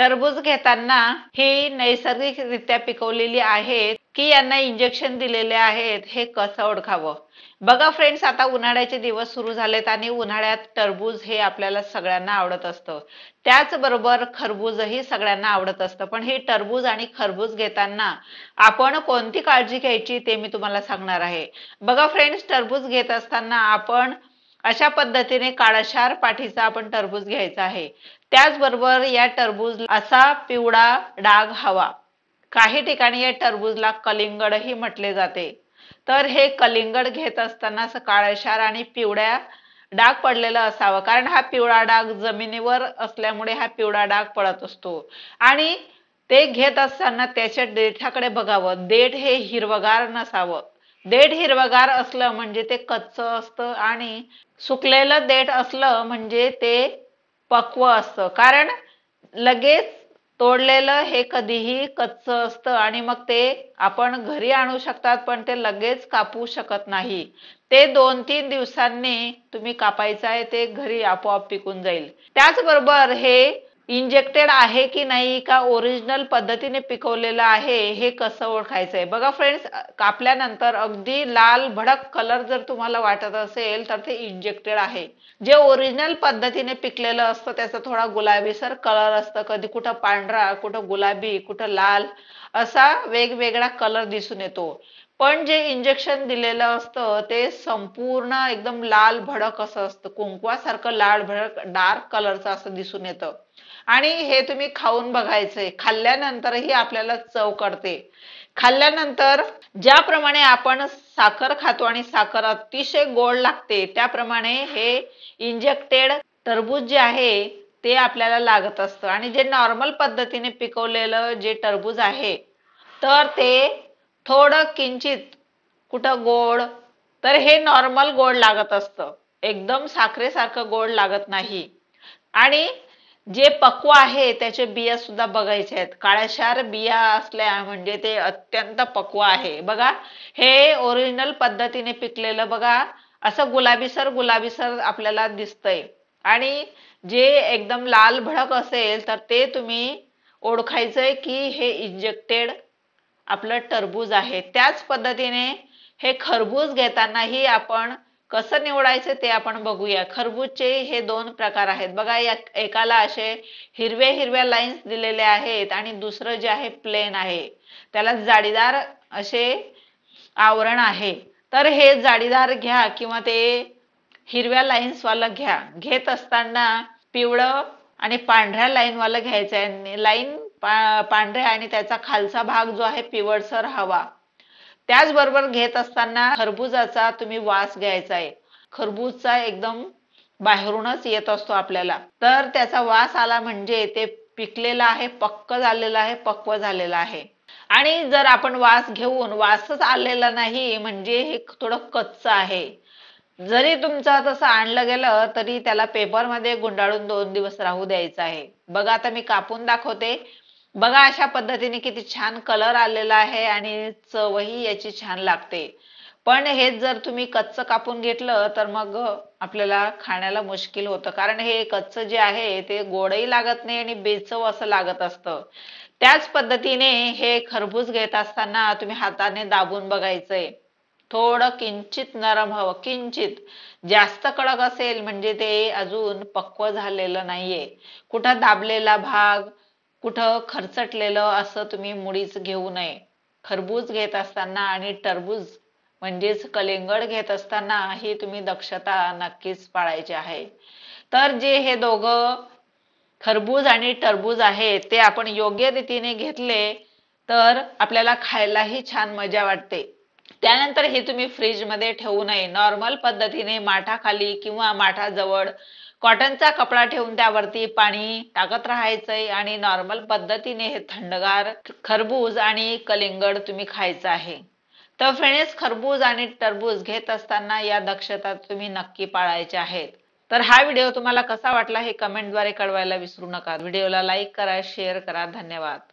टरबूज घेताना ही नैसर्गिकरित्या पिकवलेली आहेत की यांना इंजेक्शन दिलेले आहेत हे कसं ओळखावं बघा फ्रेंड्स आता उन्हाळ्याचे दिवस सुरू झालेत आणि उन्हाळ्यात टरबूज हे आपल्याला सगळ्यांना आवडत असतं त्याचबरोबर खरबूजही सगळ्यांना आवडत असतं पण हे टरबूज आणि खरबूज घेताना आपण कोणती काळजी घ्यायची ते मी तुम्हाला सांगणार आहे बघा फ्रेंड्स टरबूज घेत असताना आपण अशा पद्धतीने काळाशार पाठीचा आपण टरबूज घ्यायचा आहे त्याचबरोबर या टरबूज असा पिवळा डाग हवा काही ठिकाणी या टरबूजला कलिंगडही म्हटले जाते तर हे कलिंगड घेत असताना काळाशार आणि पिवळ्या डाग पडलेला असावा कारण हा पिवळा डाग जमिनीवर असल्यामुळे हा पिवळा डाग पडत असतो आणि ते घेत असताना त्याच्या देठाकडे बघावं देठ हे हिरवगार नसावं देठ हिरवगार असलं म्हणजे ते कच्च असतं आणि सुकलेलं देठ असलं म्हणजे ते पक्व असतं कारण लगेच तोडलेलं हे कधीही कच्च असतं आणि मग ते आपण घरी आणू शकतात पण ते लगेच कापू शकत नाही ते दोन तीन दिवसांनी तुम्ही कापायचं आहे ते घरी आपोआप पिकून जाईल त्याचबरोबर हे इंजेक्टेड आहे की नाही का ओरिजिनल पद्धतीने पिकवलेलं आहे हे कसं ओळखायचं आहे बघा फ्रेंड्स कापल्यानंतर अगदी लाल भडक कलर जर तुम्हाला वाटत असेल तर ते इंजेक्टेड आहे जे ओरिजिनल पद्धतीने पिकलेलं असतं त्याचा थोडा गुलाबीसर कलर असतं कधी कुठं पांढरा कुठं गुलाबी कुठं लाल असा वेगवेगळा कलर दिसून येतो पण जे इंजेक्शन दिलेलं असतं ते संपूर्ण एकदम लाल भडक असं असतं कुंकवासारखं लाल भडक डार्क कलरचं असं दिसून येतं आणि हे तुम्ही खाऊन बघायचंय खाल्ल्यानंतरही आपल्याला चव कळते खाल्ल्यानंतर ज्याप्रमाणे आपण साखर खातो आणि साखर अतिशय गोड लागते त्याप्रमाणे हे इंजेक्टेड टरबूज जे आहे ते आपल्याला लागत असतं आणि जे नॉर्मल पद्धतीने पिकवलेलं जे टरबूज आहे तर ते थोडं किंचित कुठं गोड तर हे नॉर्मल गोड लागत असतं एकदम साखरेसारखं गोड लागत नाही आणि जे पक्व आहे त्याचे बिया सुद्धा बघायचे आहेत काळ्याशार बिया असल्या म्हणजे ते अत्यंत पक्व आहे बघा हे ओरिजिनल पद्धतीने पिकलेलं बघा असं गुलाबीसर गुलाबीसर आपल्याला दिसतंय आणि जे एकदम लाल भडक असेल तर ते तुम्ही ओळखायचंय की हे इंजेक्टेड आपलं टरबूज आहे त्याच पद्धतीने हे खरबूज घेतानाही आपण कसं निवडायचं ते आपण बघूया खरबूजचे हे दोन प्रकार आहेत बघा या एकाला असे हिरवे हिरव्या लाईन्स दिलेले आहेत आणि दुसरं जे आहे प्लेन आहे त्याला जाडीदार असे आवरण आहे तर हे जाडीदार घ्या किंवा ते हिरव्या लाईन्सवालं घ्या घेत असताना पिवळं आणि पांढऱ्या लाईनवालं घ्यायचं आहे लाईन पांढऱ्या आणि त्याचा खालचा भाग जो आहे पिवळसर हवा त्याचबरोबर घेत असताना खरबुजाचा तुम्ही वास घ्यायचा आहे खरबूजचा एकदम बाहेरूनच येत असतो आपल्याला तर त्याचा वास आला म्हणजे ते पिकलेला आहे पक्क झालेलं आहे पक्व झालेलं आहे आणि जर आपण वास घेऊन वासच आलेला नाही म्हणजे हे थोडं कच्च आहे जरी तुमचं तसं आणलं गेलं तरी त्याला पेपरमध्ये गुंडाळून दोन दिवस राहू द्यायचं आहे बघा आता मी कापून दाखवते बघा अशा पद्धतीने किती छान कलर आलेला आहे आणि चवही याची छान लागते पण हेच जर तुम्ही कच्च कापून घेतलं तर मग आपल्याला खाण्याला मुश्किल होतं कारण हे कच्च जे आहे ते गोडही लागत नाही आणि बेचव असं लागत असतं त्याच पद्धतीने हे खरबूज घेत असताना तुम्ही हाताने दाबून बघायचंय थोडं किंचित नरम हवं किंचित जास्त कडक असेल म्हणजे ते अजून पक्व झालेलं नाहीये कुठं दाबलेला भाग कुठं खरचटलेलं असं तुम्ही मुळीच घेऊ नये खरबूज घेत असताना आणि टरबूज म्हणजेच कलिंगड घेत असताना ही तुम्ही दक्षता नक्कीच पाळायची आहे तर जे हे दोघ खरबूज आणि टरबूज आहे ते आपण योग्य रीतीने घेतले तर आपल्याला खायलाही छान मजा वाटते त्यानंतर हे तुम्ही फ्रीजमध्ये ठेवू नये नॉर्मल पद्धतीने माठाखाली किंवा माठाजवळ कॉटनचा कपडा ठेवून त्यावरती पाणी टाकत राहायचंय आणि नॉर्मल पद्धतीने हे थंडगार खरबूज आणि कलिंगड तुम्ही खायचं आहे तर फ्रेंड्स खरबूज आणि टरबूज घेत असताना या दक्षता तुम्ही नक्की पाळायचे आहेत तर हा व्हिडिओ तुम्हाला कसा वाटला हे कमेंटद्वारे कळवायला विसरू नका व्हिडिओला लाईक करा शेअर करा धन्यवाद